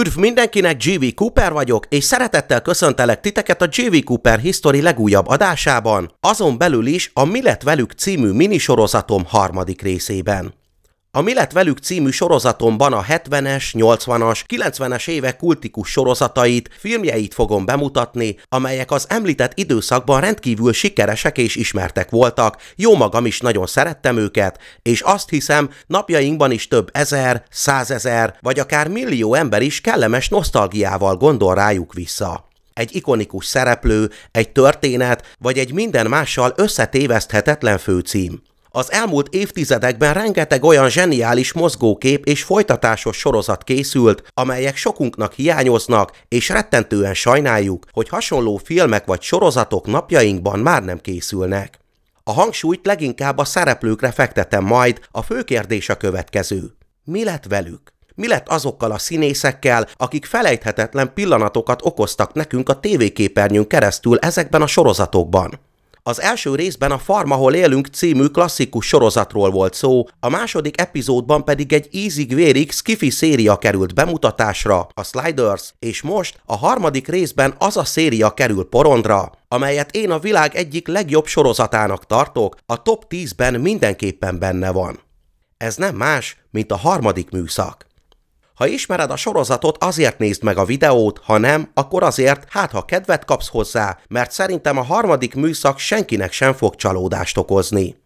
Üdv mindenkinek, GV Cooper vagyok, és szeretettel köszöntelek titeket a GV Cooper History legújabb adásában, azon belül is a Mi lett velük című minisorozatom harmadik részében. A Mi lett velük című sorozatomban a 70-es, 80-as, 90-es évek kultikus sorozatait, filmjeit fogom bemutatni, amelyek az említett időszakban rendkívül sikeresek és ismertek voltak, jó magam is nagyon szerettem őket, és azt hiszem, napjainkban is több ezer, százezer, vagy akár millió ember is kellemes nosztalgiával gondol rájuk vissza egy ikonikus szereplő, egy történet, vagy egy minden mással összetéveszthetetlen főcím. Az elmúlt évtizedekben rengeteg olyan zseniális mozgókép és folytatásos sorozat készült, amelyek sokunknak hiányoznak, és rettentően sajnáljuk, hogy hasonló filmek vagy sorozatok napjainkban már nem készülnek. A hangsúlyt leginkább a szereplőkre fektetem majd, a fő kérdés a következő. Mi lett velük? Mi lett azokkal a színészekkel, akik felejthetetlen pillanatokat okoztak nekünk a tévéképernyőn keresztül ezekben a sorozatokban? Az első részben a Farm, ahol élünk című klasszikus sorozatról volt szó, a második epizódban pedig egy ízig-vérig skifi széria került bemutatásra, a Sliders, és most a harmadik részben az a széria kerül porondra, amelyet én a világ egyik legjobb sorozatának tartok, a top 10-ben mindenképpen benne van. Ez nem más, mint a harmadik műszak. Ha ismered a sorozatot, azért nézd meg a videót, ha nem, akkor azért, hát ha kedvet kapsz hozzá, mert szerintem a harmadik műszak senkinek sem fog csalódást okozni.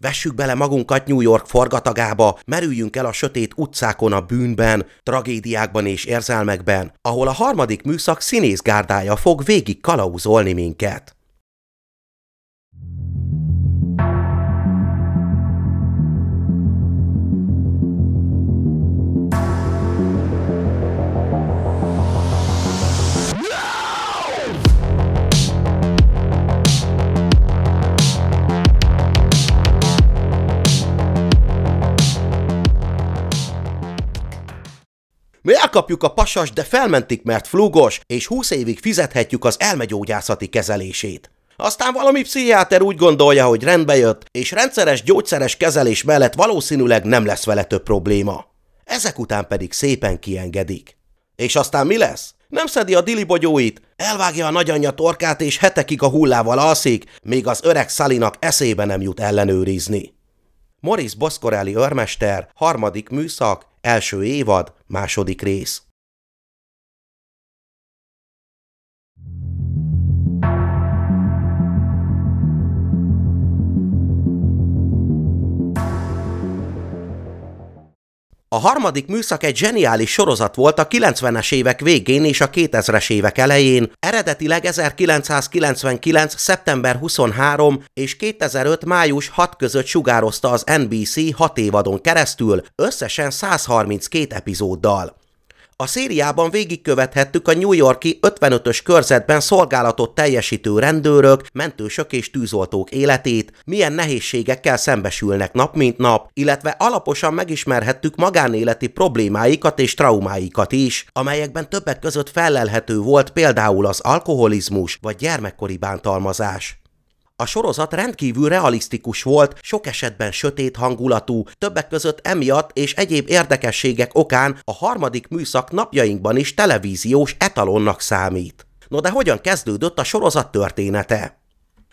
Vessük bele magunkat New York forgatagába, merüljünk el a sötét utcákon a bűnben, tragédiákban és érzelmekben, ahol a harmadik műszak színészgárdája fog végig kalauzolni minket. Mi elkapjuk a pasas, de felmentik, mert flugos, és húsz évig fizethetjük az elmegyógyászati kezelését. Aztán valami pszichiáter úgy gondolja, hogy rendbe jött, és rendszeres gyógyszeres kezelés mellett valószínűleg nem lesz vele több probléma. Ezek után pedig szépen kiengedik. És aztán mi lesz? Nem szedi a dilibogyóit, elvágja a nagyanyja torkát és hetekig a hullával alszik, még az öreg Szalinak eszébe nem jut ellenőrizni. Morris Boszkorelli örmester, harmadik műszak, Első évad, második rész. A harmadik műszak egy zseniális sorozat volt a 90-es évek végén és a 2000-es évek elején, eredetileg 1999. szeptember 23 és 2005. május 6 között sugározta az NBC 6 évadon keresztül, összesen 132 epizóddal. A szériában végigkövethettük a New Yorki 55-ös körzetben szolgálatot teljesítő rendőrök, mentősök és tűzoltók életét, milyen nehézségekkel szembesülnek nap mint nap, illetve alaposan megismerhettük magánéleti problémáikat és traumáikat is, amelyekben többek között fellelhető volt például az alkoholizmus vagy gyermekkori bántalmazás. A sorozat rendkívül realisztikus volt, sok esetben sötét hangulatú, többek között emiatt és egyéb érdekességek okán a harmadik műszak napjainkban is televíziós etalonnak számít. No de hogyan kezdődött a sorozat története?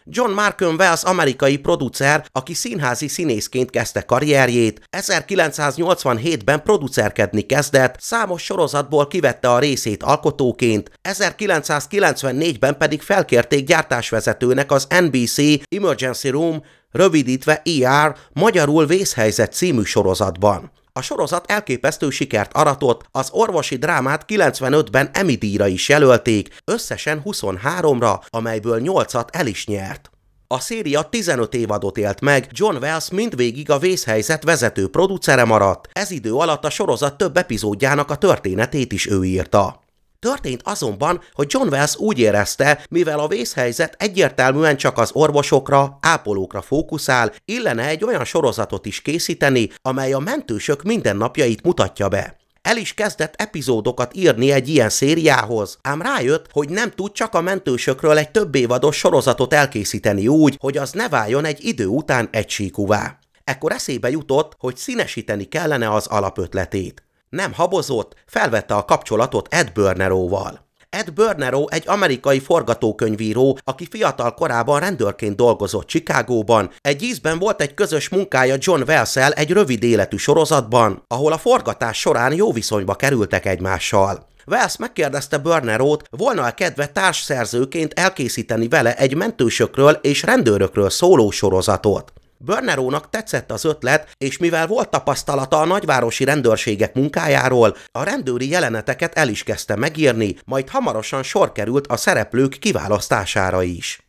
John Markham Wells amerikai producer, aki színházi színészként kezdte karrierjét, 1987-ben producerkedni kezdett, számos sorozatból kivette a részét alkotóként, 1994-ben pedig felkérték gyártásvezetőnek az NBC Emergency Room rövidítve IR, e magyarul Vészhelyzet című sorozatban. A sorozat elképesztő sikert aratott, az orvosi drámát 95-ben Emmy díjra is jelölték, összesen 23-ra, amelyből 8-at el is nyert. A széria 15 évadot élt meg, John Wells mindvégig a vészhelyzet vezető producere maradt, ez idő alatt a sorozat több epizódjának a történetét is ő írta. Történt azonban, hogy John Wells úgy érezte, mivel a vészhelyzet egyértelműen csak az orvosokra, ápolókra fókuszál, illene egy olyan sorozatot is készíteni, amely a mentősök mindennapjait mutatja be. El is kezdett epizódokat írni egy ilyen szériához, ám rájött, hogy nem tud csak a mentősökről egy több évados sorozatot elkészíteni úgy, hogy az ne váljon egy idő után egysíkúvá. Ekkor eszébe jutott, hogy színesíteni kellene az alapötletét nem habozott, felvette a kapcsolatot Ed Burneróval. Ed Burnero egy amerikai forgatókönyvíró, aki fiatal korában rendőrként dolgozott Chicagóban. Egy ízben volt egy közös munkája John wells egy rövid életű sorozatban, ahol a forgatás során jó viszonyba kerültek egymással. Wells megkérdezte Burnerót, volna a kedve társszerzőként elkészíteni vele egy mentősökről és rendőrökről szóló sorozatot. Börnerónak tetszett az ötlet, és mivel volt tapasztalata a nagyvárosi rendőrségek munkájáról, a rendőri jeleneteket el is kezdte megírni, majd hamarosan sor került a szereplők kiválasztására is.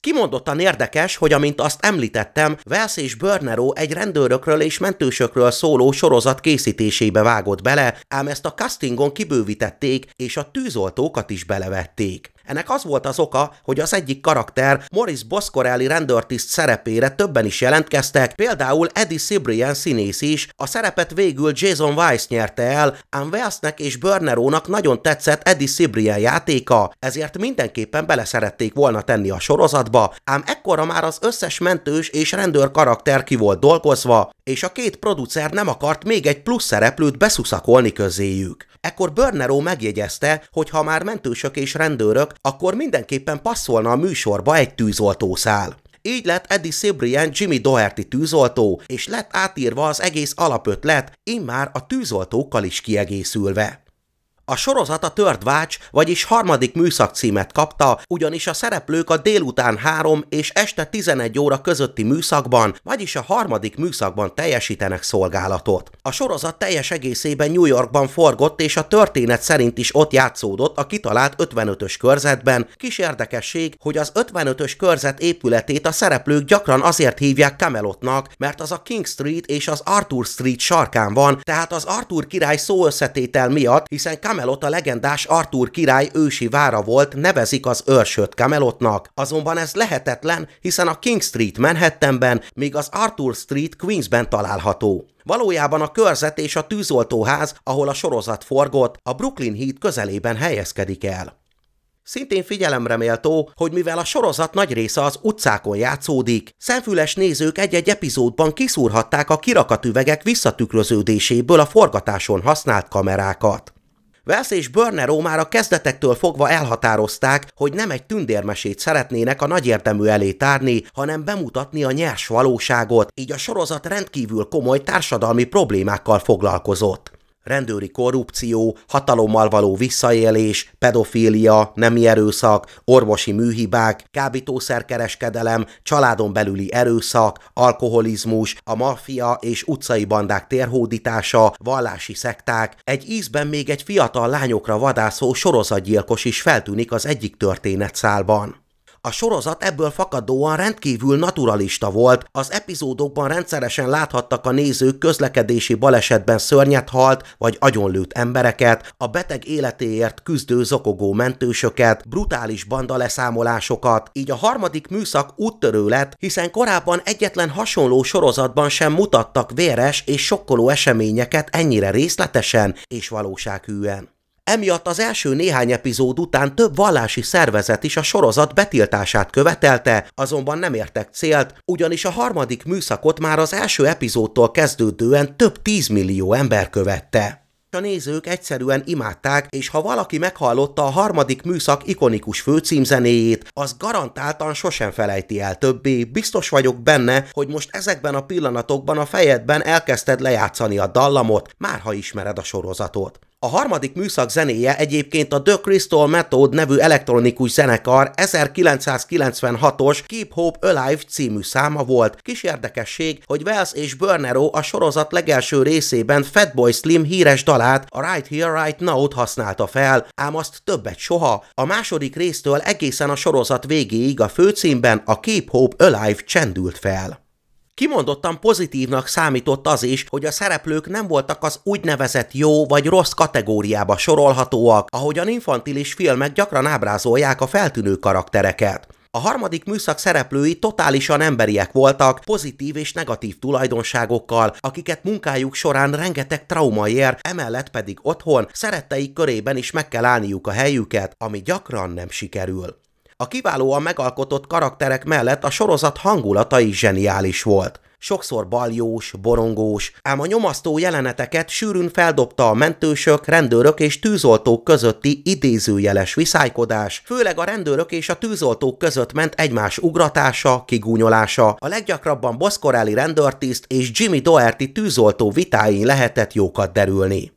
Kimondottan érdekes, hogy amint azt említettem, Wells és Börneró egy rendőrökről és mentősökről szóló sorozat készítésébe vágott bele, ám ezt a castingon kibővítették, és a tűzoltókat is belevették. Ennek az volt az oka, hogy az egyik karakter Morris Boscorelli rendőrtiszt szerepére többen is jelentkeztek, például Eddie Cibrian színész is, a szerepet végül Jason Weiss nyerte el, ám Wellsnek és Burnerónak nagyon tetszett Eddie Cibrian játéka, ezért mindenképpen beleszerették volna tenni a sorozatba, ám ekkora már az összes mentős és rendőr karakter ki volt dolgozva, és a két producer nem akart még egy plusz szereplőt beszuszakolni közéjük. Ekkor Börneró megjegyezte, hogy ha már mentősök és rendőrök, akkor mindenképpen passzolna a műsorba egy tűzoltószál. Így lett Eddie Cibrian Jimmy Doherty tűzoltó, és lett átírva az egész alapötlet, immár a tűzoltókkal is kiegészülve. A sorozat a Third Watch, vagyis harmadik műszak címet kapta, ugyanis a szereplők a délután 3 és este 11 óra közötti műszakban, vagyis a harmadik műszakban teljesítenek szolgálatot. A sorozat teljes egészében New Yorkban forgott, és a történet szerint is ott játszódott a kitalált 55-ös körzetben. Kis érdekesség, hogy az 55-ös körzet épületét a szereplők gyakran azért hívják Camelotnak, mert az a King Street és az Arthur Street sarkán van, tehát az Arthur király szó összetétel miatt, hiszen Camelot Camelot a legendás Artúr király ősi vára volt, nevezik az őrsöt Camelotnak. Azonban ez lehetetlen, hiszen a King Street Manhattanben, még az Arthur Street Queensben található. Valójában a körzet és a tűzoltóház, ahol a sorozat forgott, a Brooklyn Heat közelében helyezkedik el. Szintén figyelemre méltó, hogy mivel a sorozat nagy része az utcákon játszódik, szemfüles nézők egy-egy epizódban kiszúrhatták a kirakatüvegek visszatükröződéséből a forgatáson használt kamerákat. Wells és Börneró már a kezdetektől fogva elhatározták, hogy nem egy tündérmesét szeretnének a értemű elé tárni, hanem bemutatni a nyers valóságot, így a sorozat rendkívül komoly társadalmi problémákkal foglalkozott rendőri korrupció, hatalommal való visszaélés, pedofília, nemi erőszak, orvosi műhibák, kábítószerkereskedelem, családon belüli erőszak, alkoholizmus, a maffia és utcai bandák térhódítása, vallási szekták, egy ízben még egy fiatal lányokra vadászó sorozatgyilkos is feltűnik az egyik történetszálban. A sorozat ebből fakadóan rendkívül naturalista volt, az epizódokban rendszeresen láthattak a nézők közlekedési balesetben szörnyet halt vagy agyonlőtt embereket, a beteg életéért küzdő zokogó mentősöket, brutális banda leszámolásokat, így a harmadik műszak úttörő lett, hiszen korábban egyetlen hasonló sorozatban sem mutattak véres és sokkoló eseményeket ennyire részletesen és valósághűen. Emiatt az első néhány epizód után több vallási szervezet is a sorozat betiltását követelte, azonban nem értek célt, ugyanis a harmadik műszakot már az első epizódtól kezdődően több tízmillió millió ember követte. A nézők egyszerűen imádták, és ha valaki meghallotta a harmadik műszak ikonikus főcímzenéjét, az garantáltan sosem felejti el többé. Biztos vagyok benne, hogy most ezekben a pillanatokban a fejedben elkezdted lejátszani a dallamot, már ha ismered a sorozatot. A harmadik műszak zenéje egyébként a The Crystal Method nevű elektronikus zenekar 1996-os Keep Hope Alive című száma volt. Kis érdekesség, hogy Wells és Burnero a sorozat legelső részében Fatboy Slim híres dalát, a Right Here Right Now-t használta fel, ám azt többet soha. A második résztől egészen a sorozat végéig a főcímben a Keep Hope Alive csendült fel. Kimondottan pozitívnak számított az is, hogy a szereplők nem voltak az úgynevezett jó vagy rossz kategóriába sorolhatóak, ahogyan infantilis filmek gyakran ábrázolják a feltűnő karaktereket. A harmadik műszak szereplői totálisan emberiek voltak, pozitív és negatív tulajdonságokkal, akiket munkájuk során rengeteg trauma ér, emellett pedig otthon, szeretteik körében is meg kell állniuk a helyüket, ami gyakran nem sikerül. A kiválóan megalkotott karakterek mellett a sorozat hangulata is zseniális volt. Sokszor baljós, borongós, ám a nyomasztó jeleneteket sűrűn feldobta a mentősök, rendőrök és tűzoltók közötti idézőjeles viszálykodás, főleg a rendőrök és a tűzoltók között ment egymás ugratása, kigúnyolása, a leggyakrabban Boszkoráli rendőrtiszt és Jimmy Doherty tűzoltó vitáin lehetett jókat derülni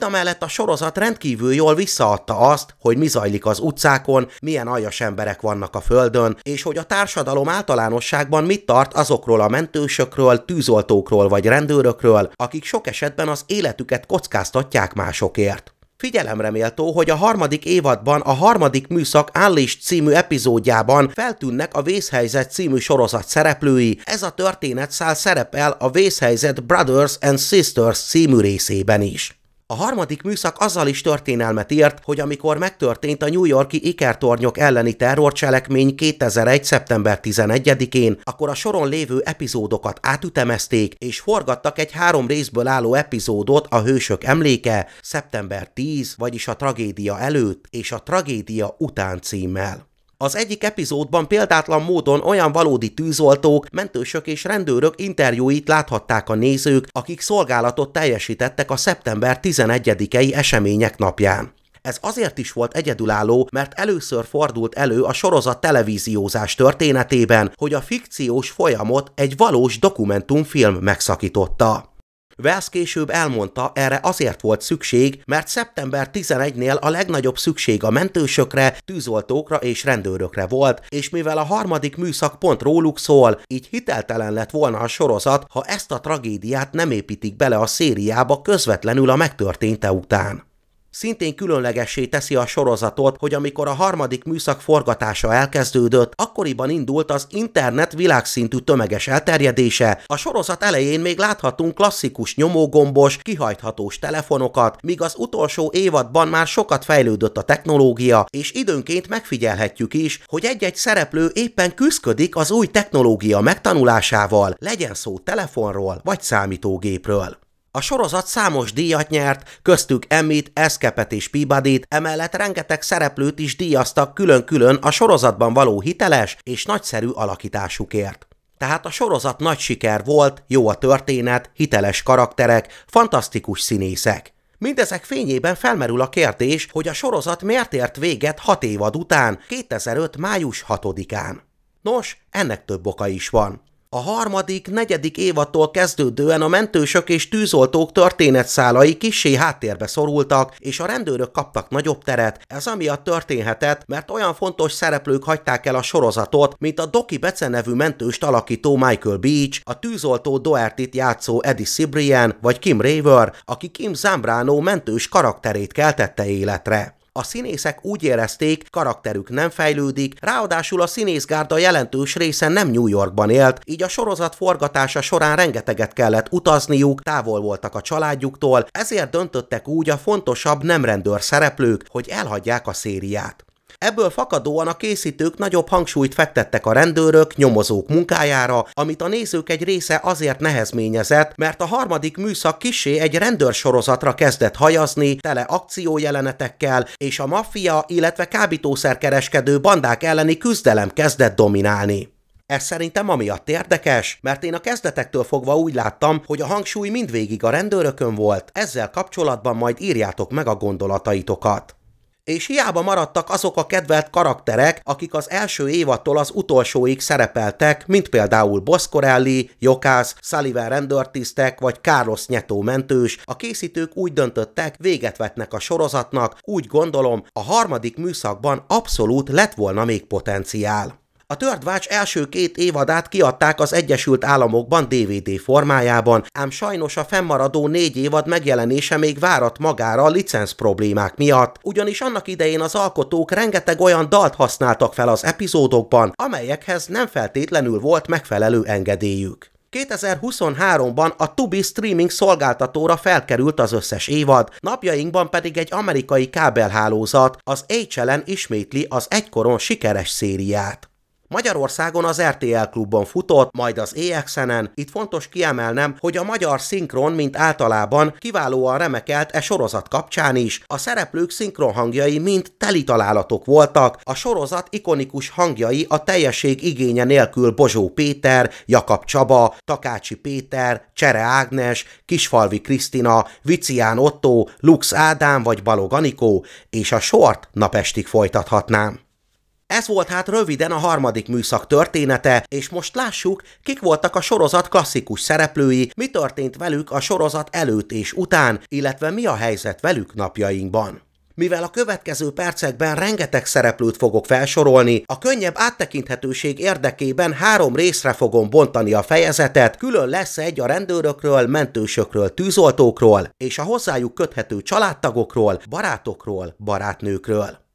amellett a sorozat rendkívül jól visszaadta azt, hogy mi zajlik az utcákon, milyen aljas emberek vannak a földön, és hogy a társadalom általánosságban mit tart azokról a mentősökről, tűzoltókról vagy rendőrökről, akik sok esetben az életüket kockáztatják másokért. Figyelemreméltó, hogy a harmadik évadban a harmadik műszak Unleashed című epizódjában feltűnnek a Vészhelyzet című sorozat szereplői, ez a történetszál szerepel a Vészhelyzet Brothers and Sisters című részében is. A harmadik műszak azzal is történelmet írt, hogy amikor megtörtént a New Yorki ikertornyok elleni terrorcselekmény 2001. szeptember 11-én, akkor a soron lévő epizódokat átütemezték, és forgattak egy három részből álló epizódot a Hősök emléke szeptember 10, vagyis a tragédia előtt és a tragédia után címmel. Az egyik epizódban példátlan módon olyan valódi tűzoltók, mentősök és rendőrök interjúit láthatták a nézők, akik szolgálatot teljesítettek a szeptember 11-i események napján. Ez azért is volt egyedülálló, mert először fordult elő a sorozat televíziózás történetében, hogy a fikciós folyamot egy valós dokumentumfilm megszakította. Wells később elmondta, erre azért volt szükség, mert szeptember 11-nél a legnagyobb szükség a mentősökre, tűzoltókra és rendőrökre volt, és mivel a harmadik műszak pont róluk szól, így hiteltelen lett volna a sorozat, ha ezt a tragédiát nem építik bele a szériába közvetlenül a megtörténte után. Szintén különlegessé teszi a sorozatot, hogy amikor a harmadik műszak forgatása elkezdődött, akkoriban indult az internet világszintű tömeges elterjedése. A sorozat elején még láthatunk klasszikus nyomógombos, kihajthatós telefonokat, míg az utolsó évadban már sokat fejlődött a technológia, és időnként megfigyelhetjük is, hogy egy-egy szereplő éppen küzdik az új technológia megtanulásával, legyen szó telefonról vagy számítógépről. A sorozat számos díjat nyert, köztük Emmit, Eszkepet és peabody emellett rengeteg szereplőt is díjaztak külön-külön a sorozatban való hiteles és nagyszerű alakításukért. Tehát a sorozat nagy siker volt, jó a történet, hiteles karakterek, fantasztikus színészek. Mindezek fényében felmerül a kérdés, hogy a sorozat miért ért véget 6 évad után, 2005. május 6-án. Nos, ennek több oka is van. A harmadik, negyedik évattól kezdődően a mentősök és tűzoltók történetszálai kissé háttérbe szorultak, és a rendőrök kaptak nagyobb teret. Ez amiatt történhetett, mert olyan fontos szereplők hagyták el a sorozatot, mint a Doki Bece nevű mentőst alakító Michael Beach, a tűzoltó doherty játszó Eddie Cibrian vagy Kim Raver, aki Kim Zambrano mentős karakterét keltette életre. A színészek úgy érezték, karakterük nem fejlődik, ráadásul a színészgárda jelentős része nem New Yorkban élt, így a sorozat forgatása során rengeteget kellett utazniuk, távol voltak a családjuktól, ezért döntöttek úgy a fontosabb nem rendőr szereplők, hogy elhagyják a szériát. Ebből fakadóan a készítők nagyobb hangsúlyt fektettek a rendőrök, nyomozók munkájára, amit a nézők egy része azért nehezményezett, mert a harmadik műszak kisé egy rendőrsorozatra kezdett hajazni, tele akciójelenetekkel, és a maffia, illetve kábítószerkereskedő bandák elleni küzdelem kezdett dominálni. Ez szerintem amiatt érdekes, mert én a kezdetektől fogva úgy láttam, hogy a hangsúly mindvégig a rendőrökön volt, ezzel kapcsolatban majd írjátok meg a gondolataitokat és hiába maradtak azok a kedvelt karakterek, akik az első évattól az utolsóig szerepeltek, mint például Boscorelli, Jokász, Sullivan rendőrtisztek vagy Carlos Nyetó mentős, a készítők úgy döntöttek, véget vetnek a sorozatnak, úgy gondolom, a harmadik műszakban abszolút lett volna még potenciál. A Third Watch első két évadát kiadták az Egyesült Államokban DVD formájában, ám sajnos a fennmaradó négy évad megjelenése még várat magára a licenc problémák miatt, ugyanis annak idején az alkotók rengeteg olyan dalt használtak fel az epizódokban, amelyekhez nem feltétlenül volt megfelelő engedélyük. 2023-ban a Tubi streaming szolgáltatóra felkerült az összes évad, napjainkban pedig egy amerikai kábelhálózat, az HLN ismétli az egykoron sikeres szériát. Magyarországon az RTL klubban futott, majd az EXN-en. Itt fontos kiemelnem, hogy a magyar szinkron, mint általában, kiválóan remekelt e sorozat kapcsán is. A szereplők szinkron hangjai mind teli találatok voltak, a sorozat ikonikus hangjai a teljesség igénye nélkül Bozsó Péter, Jakab Csaba, Takácsi Péter, Csere Ágnes, Kisfalvi Krisztina, Vicián Otto, Lux Ádám vagy Balog Anikó, és a sort napestig folytathatnám. Ez volt hát röviden a harmadik műszak története, és most lássuk, kik voltak a sorozat klasszikus szereplői, mi történt velük a sorozat előtt és után, illetve mi a helyzet velük napjainkban. Mivel a következő percekben rengeteg szereplőt fogok felsorolni, a könnyebb áttekinthetőség érdekében három részre fogom bontani a fejezetet, külön lesz egy a rendőrökről, mentősökről, tűzoltókról és a hozzájuk köthető családtagokról, barátokról, barátnőkről.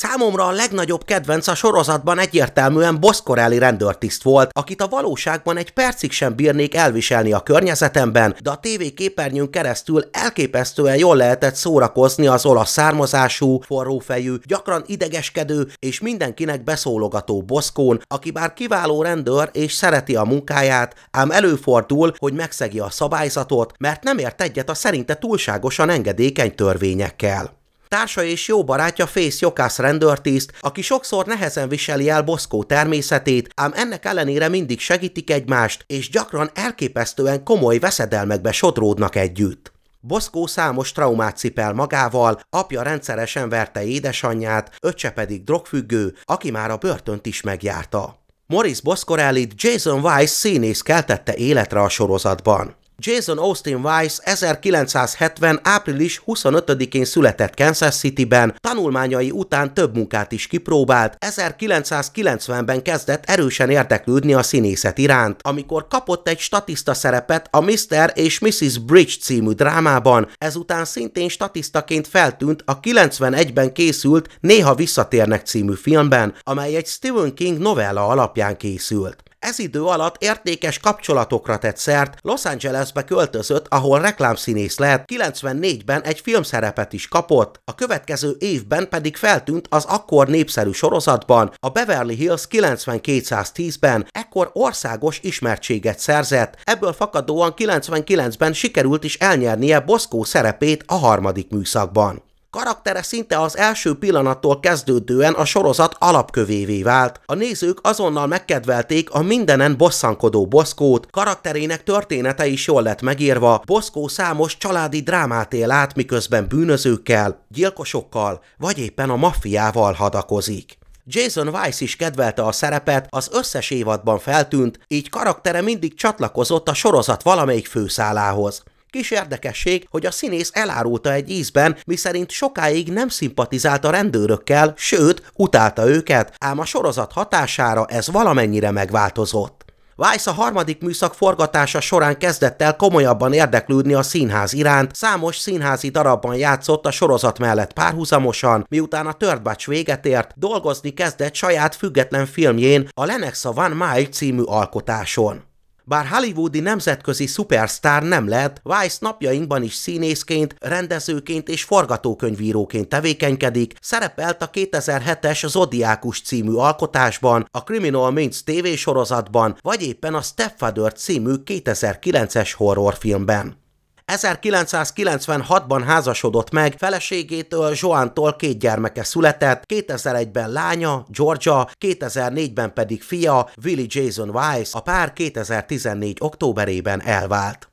Számomra a legnagyobb kedvenc a sorozatban egyértelműen Boszkorelli rendőrtiszt volt, akit a valóságban egy percig sem bírnék elviselni a környezetemben, de a TV képernyőn keresztül elképesztően jól lehetett szórakozni az olasz származású, forrófejű, gyakran idegeskedő és mindenkinek beszólogató Boszkón, aki bár kiváló rendőr és szereti a munkáját, ám előfordul, hogy megszegi a szabályzatot, mert nem ért egyet a szerinte túlságosan engedékeny törvényekkel. Társa és jó barátja Fész Jokász rendőrtiszt, aki sokszor nehezen viseli el Boszkó természetét, ám ennek ellenére mindig segítik egymást, és gyakran elképesztően komoly veszedelmekbe sodródnak együtt. Boszkó számos traumát cipel magával, apja rendszeresen verte édesanyját, öccse pedig drogfüggő, aki már a börtönt is megjárta. Morris Boscorellit Jason Weiss színész keltette életre a sorozatban. Jason Austin Weiss 1970. április 25-én született Kansas City-ben. tanulmányai után több munkát is kipróbált, 1990-ben kezdett erősen érdeklődni a színészet iránt, amikor kapott egy statiszta szerepet a Mr. és Mrs. Bridge című drámában, ezután szintén statisztaként feltűnt a 91-ben készült Néha visszatérnek című filmben, amely egy Stephen King novella alapján készült. Ez idő alatt értékes kapcsolatokra tett szert, Los Angelesbe költözött, ahol reklámszínész lett, 94-ben egy filmszerepet is kapott, a következő évben pedig feltűnt az akkor népszerű sorozatban, a Beverly Hills 9210-ben, ekkor országos ismertséget szerzett, ebből fakadóan 99-ben sikerült is elnyernie Boszkó szerepét a harmadik műszakban. Karaktere szinte az első pillanattól kezdődően a sorozat alapkövévé vált. A nézők azonnal megkedvelték a mindenen bosszankodó Boszkót, karakterének története is jól lett megírva, Boszkó számos családi drámát él át, miközben bűnözőkkel, gyilkosokkal vagy éppen a maffiával hadakozik. Jason Weiss is kedvelte a szerepet, az összes évadban feltűnt, így karaktere mindig csatlakozott a sorozat valamelyik főszálához. Kis érdekesség, hogy a színész elárulta egy ízben, miszerint sokáig nem szimpatizált a rendőrökkel, sőt, utálta őket, ám a sorozat hatására ez valamennyire megváltozott. Weiss a harmadik műszak forgatása során kezdett el komolyabban érdeklődni a színház iránt, számos színházi darabban játszott a sorozat mellett párhuzamosan, miután a Third Batch véget ért, dolgozni kezdett saját független filmjén, a Lenexa Van Mile című alkotáson. Bár hollywoodi nemzetközi szupersztár nem lett, Weiss napjainkban is színészként, rendezőként és forgatókönyvíróként tevékenykedik, szerepelt a 2007-es Zodiákus című alkotásban, a Criminal Minds TV sorozatban, vagy éppen a Stepfather című 2009-es horrorfilmben. 1996-ban házasodott meg feleségétől, Joántól két gyermeke született, 2001-ben lánya, Georgia, 2004-ben pedig fia, Willie Jason Weiss, a pár 2014. októberében elvált.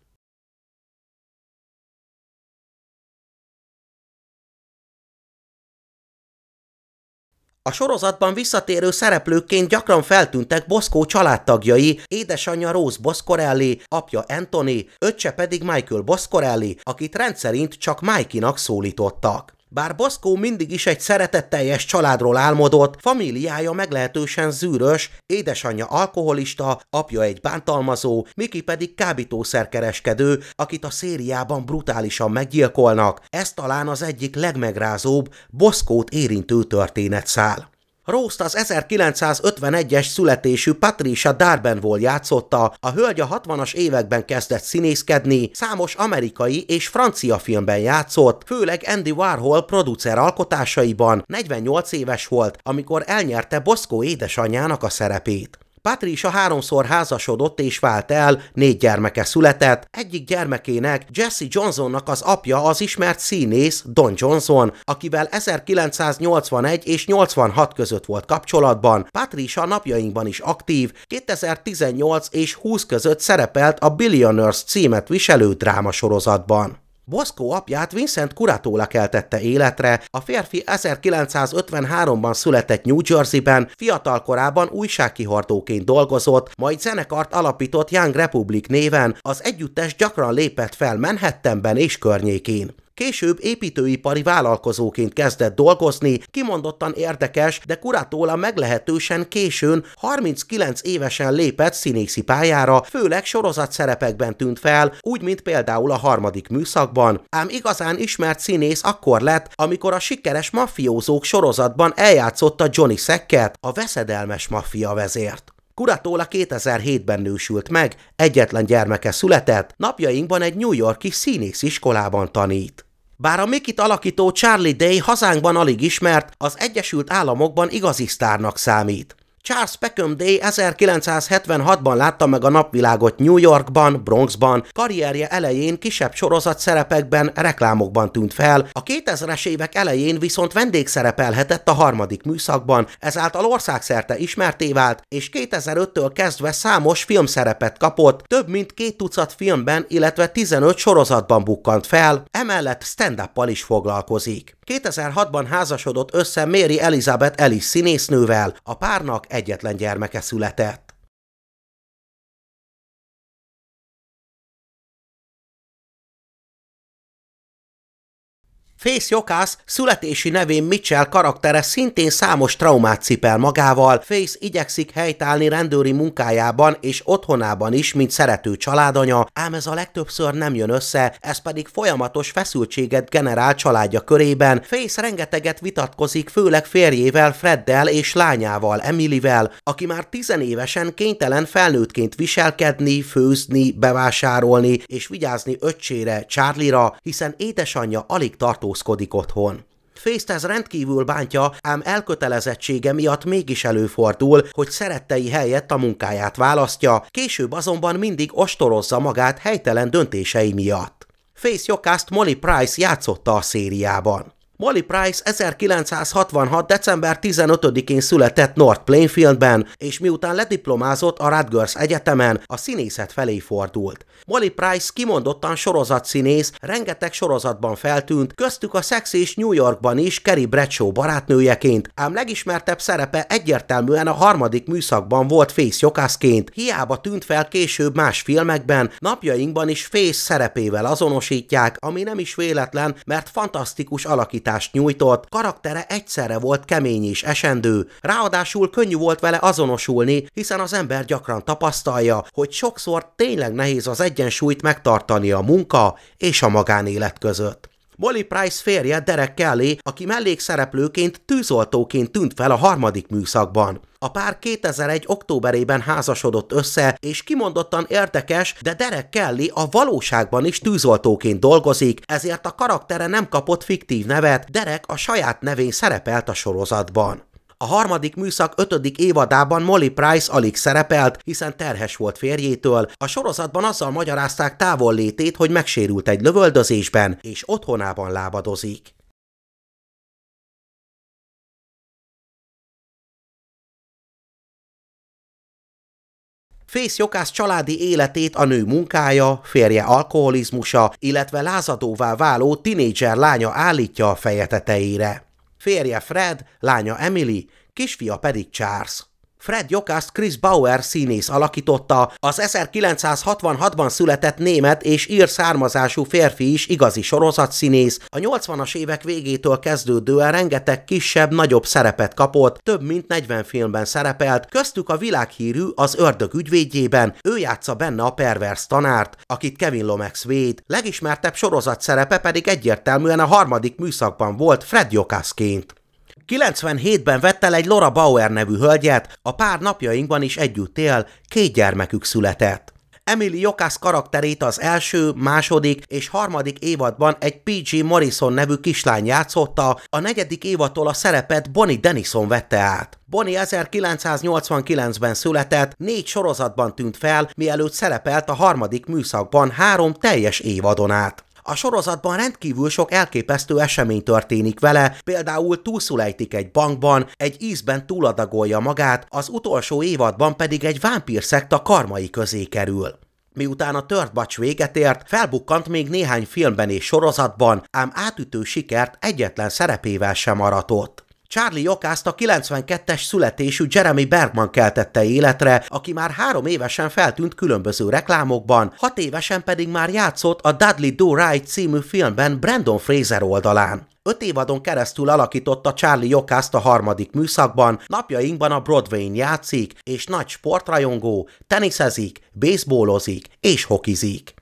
A sorozatban visszatérő szereplőként gyakran feltűntek Boszkó családtagjai, édesanyja Rose Boscorelli, apja Anthony, öccse pedig Michael Boscorelli, akit rendszerint csak Mikey-nak szólítottak. Bár Baszkó mindig is egy szeretetteljes családról álmodott, familiája meglehetősen zűrös, édesanyja alkoholista, apja egy bántalmazó, Miki pedig kábítószerkereskedő, akit a szériában brutálisan meggyilkolnak. Ez talán az egyik legmegrázóbb, Boszkót érintő történetszál. Rószt az 1951-es születésű Patricia volt játszotta, a hölgy a 60-as években kezdett színészkedni, számos amerikai és francia filmben játszott, főleg Andy Warhol producer alkotásaiban, 48 éves volt, amikor elnyerte Bosco édesanyjának a szerepét. Patricia háromszor házasodott és vált el, négy gyermeke született, egyik gyermekének, Jesse Johnsonnak az apja az ismert színész Don Johnson, akivel 1981 és 86 között volt kapcsolatban. Patricia napjainkban is aktív, 2018 és 20 között szerepelt a Billionaires címet viselő drámasorozatban. Boszkó apját Vincent Kuratóla keltette életre, a férfi 1953-ban született New Jersey-ben, fiatal korában újságkihordóként dolgozott, majd zenekart alapított Young Republic néven, az együttes gyakran lépett fel Manhattanben és környékén. Később építőipari vállalkozóként kezdett dolgozni, kimondottan érdekes, de Kuratóla meglehetősen későn, 39 évesen lépett színészi pályára, főleg sorozat szerepekben tűnt fel, úgy, mint például a harmadik műszakban, ám igazán ismert színész akkor lett, amikor a sikeres mafiózók sorozatban eljátszotta Johnny Szekket, a veszedelmes maffia vezért. Kuratóla 2007-ben nősült meg, egyetlen gyermeke született, napjainkban egy New Yorki színész iskolában tanít. Bár a Mikit alakító Charlie Day hazánkban alig ismert, az Egyesült Államokban igazi sztárnak számít. Charles Peckham Day 1976-ban látta meg a napvilágot New Yorkban, Bronxban, karrierje elején kisebb sorozat szerepekben, reklámokban tűnt fel, a 2000-es évek elején viszont vendégszerepelhetett a harmadik műszakban, ezáltal országszerte ismerté vált, és 2005-től kezdve számos filmszerepet kapott, több mint két tucat filmben, illetve 15 sorozatban bukkant fel, emellett stand up is foglalkozik. 2006-ban házasodott össze Mary Elizabeth Ellis színésznővel, a párnak egyetlen gyermeke született. Fész Jokász születési nevén Mitchell karaktere szintén számos traumát cipel magával, Fész igyekszik helytállni rendőri munkájában és otthonában is, mint szerető családanya, ám ez a legtöbbször nem jön össze, ez pedig folyamatos feszültséget generál családja körében. Fész rengeteget vitatkozik, főleg férjével, Freddel és lányával, Emilivel, aki már tizenévesen kénytelen felnőttként viselkedni, főzni, bevásárolni és vigyázni öccsére, Charlie-ra, hiszen édesanyja alig tartó tartózkodik otthon. Fészt ez rendkívül bántja, ám elkötelezettsége miatt mégis előfordul, hogy szerettei helyett a munkáját választja, később azonban mindig ostorozza magát helytelen döntései miatt. Face Jokászt Molly Price játszotta a szériában. Molly Price 1966. december 15-én született North Plainfieldben, és miután lediplomázott a Rutgers Egyetemen, a színészet felé fordult. Molly Price kimondottan sorozatszínész, rengeteg sorozatban feltűnt, köztük a Sex és New Yorkban is Kerry Bradshaw barátnőjeként, ám legismertebb szerepe egyértelműen a harmadik műszakban volt Face jokászként, hiába tűnt fel később más filmekben, napjainkban is Face szerepével azonosítják, ami nem is véletlen, mert fantasztikus alakítás identitást nyújtott, karaktere egyszerre volt kemény és esendő, ráadásul könnyű volt vele azonosulni, hiszen az ember gyakran tapasztalja, hogy sokszor tényleg nehéz az egyensúlyt megtartani a munka és a magánélet között. Molly Price férje Derek Kelly, aki mellékszereplőként tűzoltóként tűnt fel a harmadik műszakban. A pár 2001. októberében házasodott össze, és kimondottan érdekes, de Derek Kelly a valóságban is tűzoltóként dolgozik, ezért a karaktere nem kapott fiktív nevet, Derek a saját nevén szerepelt a sorozatban. A harmadik műszak ötödik évadában Molly Price alig szerepelt, hiszen terhes volt férjétől. A sorozatban azzal magyarázták távol létét, hogy megsérült egy lövöldözésben, és otthonában lábadozik. Fészjokász családi életét a nő munkája, férje alkoholizmusa, illetve lázadóvá váló tinédzser lánya állítja a feje tetejére férje Fred, lánya Emily, kisfia pedig Charles. Fred Jokast Chris Bauer színész alakította. Az 1966-ban született német és ír származású férfi is igazi sorozatszínész. A 80-as évek végétől kezdődően rengeteg kisebb-nagyobb szerepet kapott, több mint 40 filmben szerepelt, köztük a világhírű Az ördög ügyvédjében, ő játsza benne a pervers tanárt, akit Kevin Lomax véd. Legismertebb sorozat szerepe pedig egyértelműen a harmadik műszakban volt Fred Jokasként. 97-ben vett el egy Laura Bauer nevű hölgyet, a pár napjainkban is együtt él, két gyermekük született. Emily Jokász karakterét az első, második és harmadik évadban egy P.G. Morrison nevű kislány játszotta, a negyedik évadtól a szerepet Bonnie Denison vette át. Bonnie 1989-ben született, négy sorozatban tűnt fel, mielőtt szerepelt a harmadik műszakban három teljes évadon át. A sorozatban rendkívül sok elképesztő esemény történik vele, például túlszulejtik egy bankban, egy ízben túladagolja magát, az utolsó évadban pedig egy vámpírszekta karmai közé kerül. Miután a tört bacs véget ért, felbukkant még néhány filmben és sorozatban, ám átütő sikert egyetlen szerepével sem aratott. Charlie Jokászt a 92-es születésű Jeremy Bergman keltette életre, aki már három évesen feltűnt különböző reklámokban, hat évesen pedig már játszott a Dudley Do Right című filmben Brandon Fraser oldalán. Öt évadon keresztül alakította Charlie Jokászt a harmadik műszakban, napjainkban a Broadway-n játszik, és nagy sportrajongó, teniszezik, baseballozik és hokizik.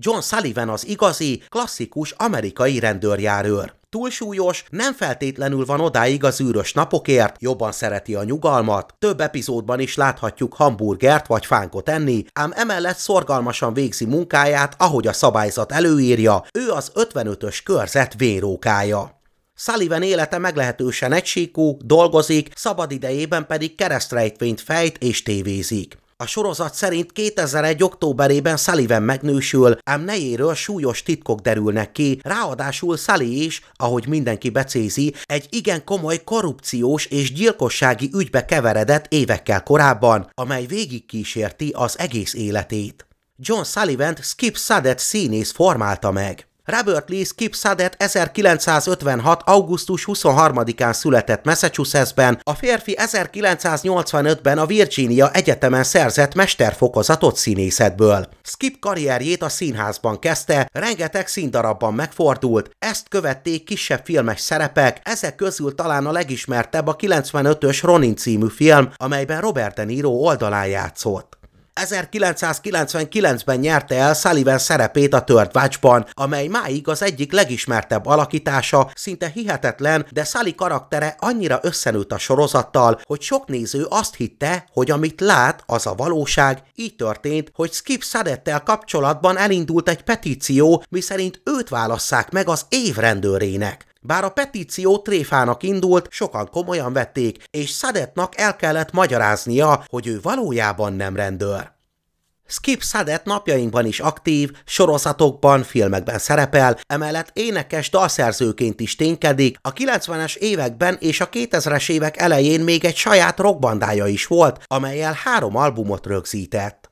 John Sullivan az igazi, klasszikus amerikai rendőrjárőr. Túlsúlyos, nem feltétlenül van odáig az űrös napokért, jobban szereti a nyugalmat, több epizódban is láthatjuk hamburgert vagy fánkot enni, ám emellett szorgalmasan végzi munkáját, ahogy a szabályzat előírja, ő az 55-ös körzet vérókája. Sullivan élete meglehetősen egysíkú, dolgozik, szabadidejében pedig keresztrejtvényt fejt és tévézik. A sorozat szerint 2001. októberében Sullivan megnősül, ám nejéről súlyos titkok derülnek ki, ráadásul Sully is, ahogy mindenki becézi, egy igen komoly korrupciós és gyilkossági ügybe keveredett évekkel korábban, amely végigkísérti az egész életét. John Sullivan Skip Sadet színész formálta meg. Robert Lee Skip Sadet 1956. augusztus 23-án született Massachusettsben, a férfi 1985-ben a Virginia Egyetemen szerzett mesterfokozatot színészetből. Skip karrierjét a színházban kezdte, rengeteg színdarabban megfordult, ezt követték kisebb filmes szerepek, ezek közül talán a legismertebb a 95-ös Ronin című film, amelyben Robert De Niro oldalán játszott. 1999-ben nyerte el Sullivan szerepét a Tört Vácsban, amely máig az egyik legismertebb alakítása, szinte hihetetlen, de Sully karaktere annyira összenőtt a sorozattal, hogy sok néző azt hitte, hogy amit lát, az a valóság. Így történt, hogy Skip Sadettel kapcsolatban elindult egy petíció, miszerint őt válasszák meg az évrendőrének. Bár a petíció tréfának indult, sokan komolyan vették, és Szadetnak el kellett magyaráznia, hogy ő valójában nem rendőr. Skip Szadett napjainkban is aktív, sorozatokban, filmekben szerepel, emellett énekes dalszerzőként is ténykedik, a 90-es években és a 2000-es évek elején még egy saját rockbandája is volt, amelyel három albumot rögzített.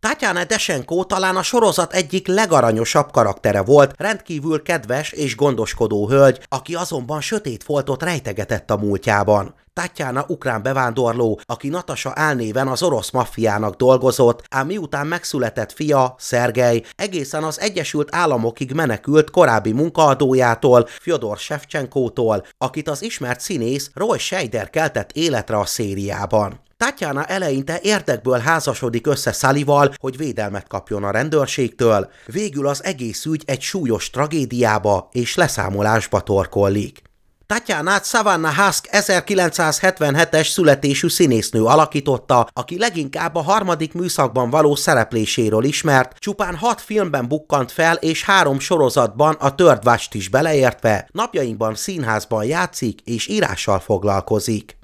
Tatyana Desenko talán a sorozat egyik legaranyosabb karaktere volt, rendkívül kedves és gondoskodó hölgy, aki azonban sötét foltot rejtegetett a múltjában. Tatyana ukrán bevándorló, aki Natasa álnéven az orosz maffiának dolgozott, ám miután megszületett fia, Szergej, egészen az Egyesült Államokig menekült korábbi munkaadójától, Fyodor Shevchenkótól, akit az ismert színész Roy Scheider keltett életre a szériában. Tatjana eleinte érdekből házasodik össze Szalival, hogy védelmet kapjon a rendőrségtől, végül az egész ügy egy súlyos tragédiába és leszámolásba torkollik. Tatjánát Savannah Husk 1977-es születésű színésznő alakította, aki leginkább a harmadik műszakban való szerepléséről ismert, csupán hat filmben bukkant fel és három sorozatban a tördvást is beleértve, napjainkban színházban játszik és írással foglalkozik.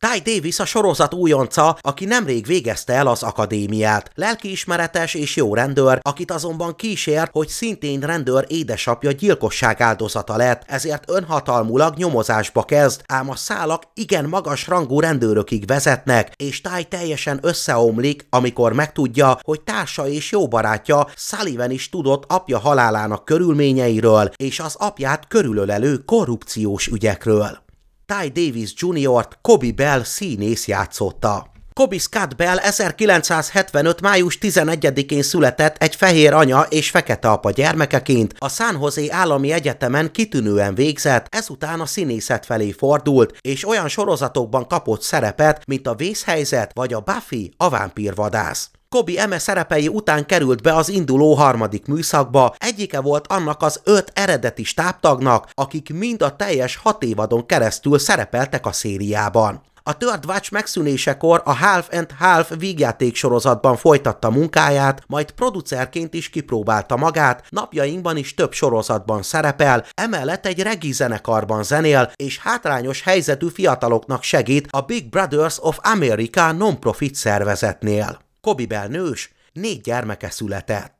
Ty Davis a sorozat újonca, aki nemrég végezte el az akadémiát. Lelkiismeretes és jó rendőr, akit azonban kísér, hogy szintén rendőr édesapja gyilkosság áldozata lett, ezért önhatalmulag nyomozásba kezd, ám a szálak igen magas rangú rendőrökig vezetnek, és Ty teljesen összeomlik, amikor megtudja, hogy társa és jó barátja Sullivan is tudott apja halálának körülményeiről és az apját körülölelő korrupciós ügyekről. Ty Davis Jr. Kobe Bell színész játszotta. Kobe Scott Bell 1975. május 11-én született egy fehér anya és fekete apa gyermekeként, a San Jose Állami Egyetemen kitűnően végzett, ezután a színészet felé fordult, és olyan sorozatokban kapott szerepet, mint a Vészhelyzet vagy a Buffy, a vámpírvadász. Kobi Eme szerepei után került be az induló harmadik műszakba, egyike volt annak az öt eredeti stábtagnak, akik mind a teljes hat évadon keresztül szerepeltek a szériában. A Third Watch megszűnésekor a Half and Half vígjáték sorozatban folytatta munkáját, majd producerként is kipróbálta magát, napjainkban is több sorozatban szerepel, emellett egy regi zenekarban zenél, és hátrányos helyzetű fiataloknak segít a Big Brothers of America non-profit szervezetnél. Kobi nős, négy gyermeke született.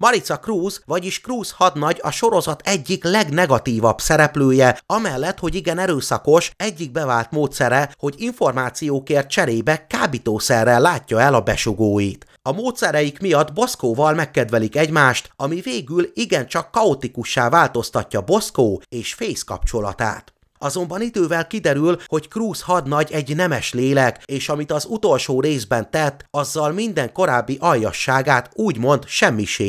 Marica Cruz, vagyis Cruz hadnagy a sorozat egyik legnegatívabb szereplője, amellett, hogy igen erőszakos, egyik bevált módszere, hogy információkért cserébe kábítószerrel látja el a besugóit. A módszereik miatt Boszkóval megkedvelik egymást, ami végül igencsak kaotikussá változtatja Boszkó és Fész kapcsolatát. Azonban idővel kiderül, hogy Cruz hadnagy egy nemes lélek, és amit az utolsó részben tett, azzal minden korábbi aljasságát úgymond semmisé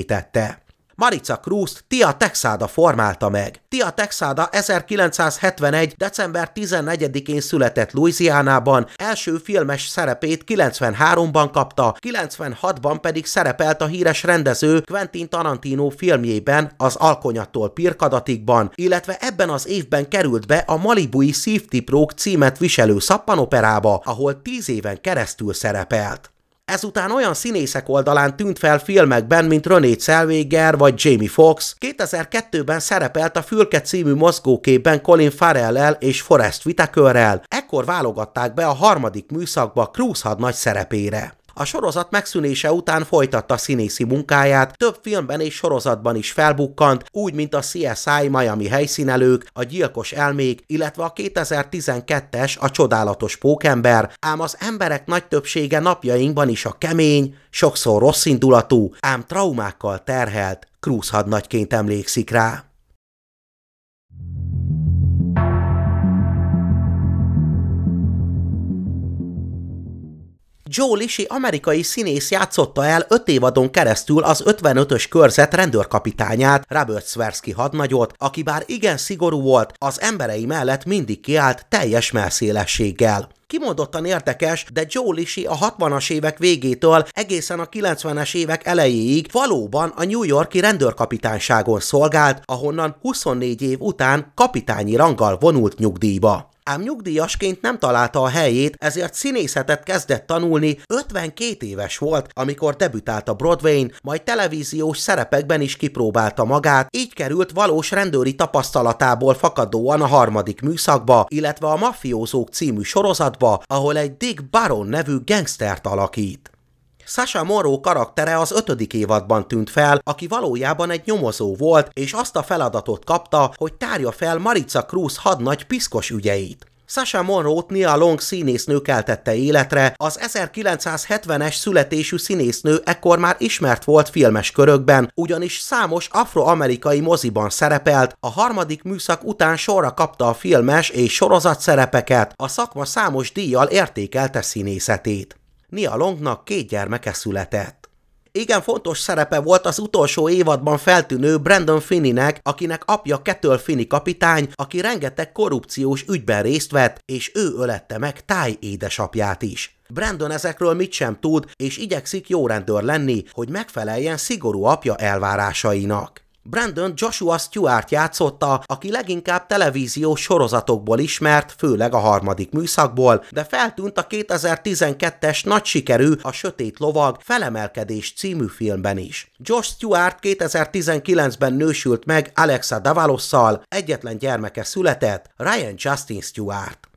Marica Cruz Tia Texada formálta meg. Tia Texada 1971. december 14-én született Louisianában, első filmes szerepét 93-ban kapta, 96-ban pedig szerepelt a híres rendező Quentin Tarantino filmjében, az Alkonyattól Pirkadatikban, illetve ebben az évben került be a Malibui Szívtiprók címet viselő szappanoperába, ahol 10 éven keresztül szerepelt. Ezután olyan színészek oldalán tűnt fel filmekben, mint René Zellweger vagy Jamie Foxx. 2002-ben szerepelt a Fülke című mozgóképben Colin farrell és Forrest Whitakörrel. Ekkor válogatták be a harmadik műszakba Cruise hadnagy szerepére. A sorozat megszűnése után folytatta színészi munkáját, több filmben és sorozatban is felbukkant, úgy, mint a CSI Miami helyszínelők, a gyilkos elmék, illetve a 2012-es a csodálatos pókember, ám az emberek nagy többsége napjainkban is a kemény, sokszor rosszindulatú, ám traumákkal terhelt Krúz hadnagyként emlékszik rá. Joe Lisi amerikai színész játszotta el öt évadon keresztül az 55-ös körzet rendőrkapitányát, Robert Sversky hadnagyot, aki bár igen szigorú volt, az emberei mellett mindig kiállt teljes melszélességgel. Kimondottan érdekes, de Joe Lisi a 60-as évek végétől egészen a 90-es évek elejéig valóban a New Yorki rendőrkapitányságon szolgált, ahonnan 24 év után kapitányi ranggal vonult nyugdíjba ám nyugdíjasként nem találta a helyét, ezért színészetet kezdett tanulni, 52 éves volt, amikor debütált a Broadway-n, majd televíziós szerepekben is kipróbálta magát, így került valós rendőri tapasztalatából fakadóan a harmadik műszakba, illetve a Mafiózók című sorozatba, ahol egy Dick Baron nevű gangstert alakít. Sasha Moró karaktere az ötödik évadban tűnt fel, aki valójában egy nyomozó volt, és azt a feladatot kapta, hogy tárja fel Marica Cruz hadnagy piszkos ügyeit. Sasha Monroe-t Nia Long színésznő keltette életre, az 1970-es születésű színésznő ekkor már ismert volt filmes körökben, ugyanis számos afroamerikai moziban szerepelt, a harmadik műszak után sorra kapta a filmes és sorozat szerepeket, a szakma számos díjjal értékelte színészetét. Nia Longnak két gyermeke született. Igen fontos szerepe volt az utolsó évadban feltűnő Brandon Finneynek, akinek apja Ketől Finney kapitány, aki rengeteg korrupciós ügyben részt vett, és ő ölette meg Táj édesapját is. Brandon ezekről mit sem tud, és igyekszik jó rendőr lenni, hogy megfeleljen szigorú apja elvárásainak. Brandon Joshua Stewart játszotta, aki leginkább televíziós sorozatokból ismert, főleg a harmadik műszakból, de feltűnt a 2012-es nagy sikerű A Sötét Lovag felemelkedés című filmben is. Josh Stewart 2019-ben nősült meg Alexa Davalosszal, egyetlen gyermeke született, Ryan Justin Stewart.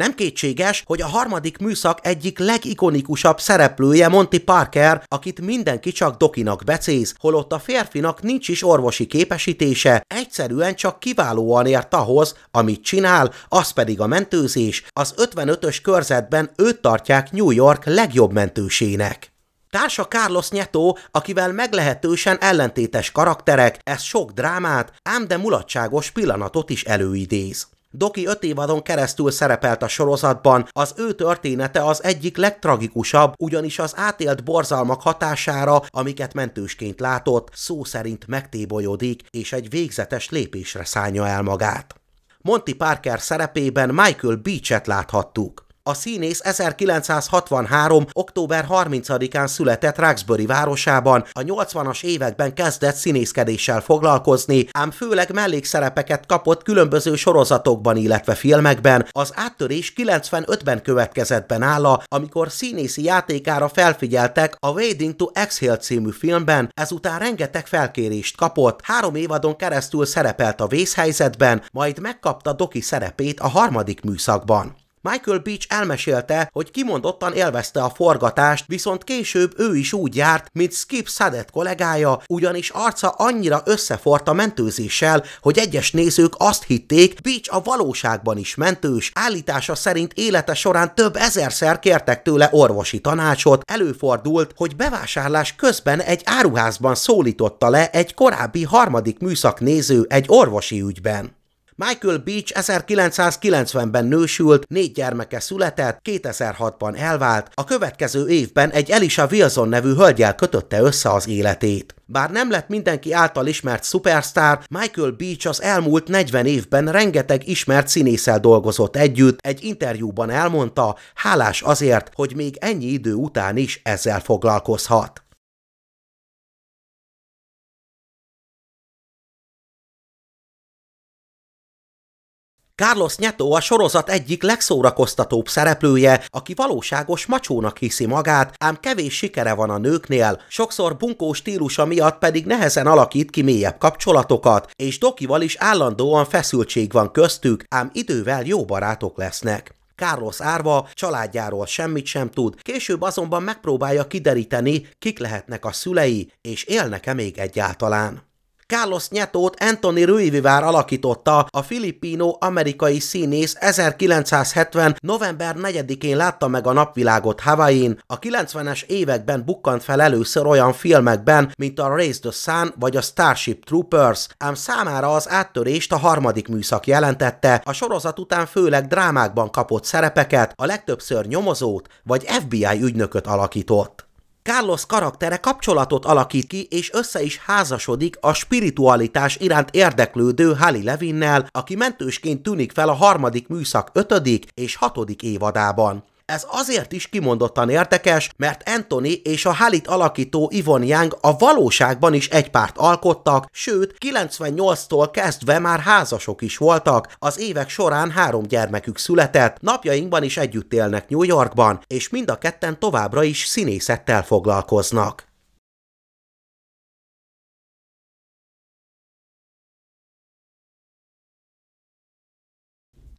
Nem kétséges, hogy a harmadik műszak egyik legikonikusabb szereplője Monty Parker, akit mindenki csak dokinak becéz, holott a férfinak nincs is orvosi képesítése, egyszerűen csak kiválóan ért ahhoz, amit csinál, az pedig a mentőzés. Az 55-ös körzetben őt tartják New York legjobb mentősének. Társa Carlos Nyetó, akivel meglehetősen ellentétes karakterek, ez sok drámát, ám de mulatságos pillanatot is előidéz. Doki öt évadon keresztül szerepelt a sorozatban, az ő története az egyik legtragikusabb, ugyanis az átélt borzalmak hatására, amiket mentősként látott, szó szerint megtébolyodik, és egy végzetes lépésre szállja el magát. Monty Parker szerepében Michael Beach-et láthattuk. A színész 1963. október 30-án született Roxbury városában, a 80-as években kezdett színészkedéssel foglalkozni, ám főleg mellékszerepeket kapott különböző sorozatokban, illetve filmekben. Az áttörés 95-ben következett ben álla, amikor színészi játékára felfigyeltek a Wading to Exhale című filmben, ezután rengeteg felkérést kapott, három évadon keresztül szerepelt a vészhelyzetben, majd megkapta Doki szerepét a harmadik műszakban. Michael Beach elmesélte, hogy kimondottan élvezte a forgatást, viszont később ő is úgy járt, mint Skip Sadett kollégája, ugyanis arca annyira összeforrt a mentőzéssel, hogy egyes nézők azt hitték, Beach a valóságban is mentős, állítása szerint élete során több ezerszer kértek tőle orvosi tanácsot, előfordult, hogy bevásárlás közben egy áruházban szólította le egy korábbi harmadik néző egy orvosi ügyben. Michael Beach 1990-ben nősült, négy gyermeke született, 2006-ban elvált, a következő évben egy Elisa Wilson nevű hölgyel kötötte össze az életét. Bár nem lett mindenki által ismert szupersztár, Michael Beach az elmúlt 40 évben rengeteg ismert színésszel dolgozott együtt, egy interjúban elmondta, hálás azért, hogy még ennyi idő után is ezzel foglalkozhat. Carlos Nyetó a sorozat egyik legszórakoztatóbb szereplője, aki valóságos macsónak hiszi magát, ám kevés sikere van a nőknél, sokszor bunkó stílusa miatt pedig nehezen alakít ki mélyebb kapcsolatokat, és Dokival is állandóan feszültség van köztük, ám idővel jó barátok lesznek. Carlos árva, családjáról semmit sem tud, később azonban megpróbálja kideríteni, kik lehetnek a szülei, és élnek-e még egyáltalán. Carlos Nyetót Anthony Ruivivár alakította, a filippino-amerikai színész 1970. november 4-én látta meg a napvilágot Havain. A 90-es években bukkant fel először olyan filmekben, mint a Raise the Sun vagy a Starship Troopers, ám számára az áttörést a harmadik műszak jelentette. A sorozat után főleg drámákban kapott szerepeket, a legtöbbször nyomozót vagy FBI ügynököt alakított. Carlos karaktere kapcsolatot alakít ki, és össze is házasodik a spiritualitás iránt érdeklődő Halli Levinnel, aki mentősként tűnik fel a harmadik műszak ötödik és hatodik évadában. Ez azért is kimondottan érdekes, mert Anthony és a Halit alakító Ivon Yang a valóságban is egy párt alkottak, sőt, 98-tól kezdve már házasok is voltak, az évek során három gyermekük született, napjainkban is együtt élnek New Yorkban, és mind a ketten továbbra is színészettel foglalkoznak.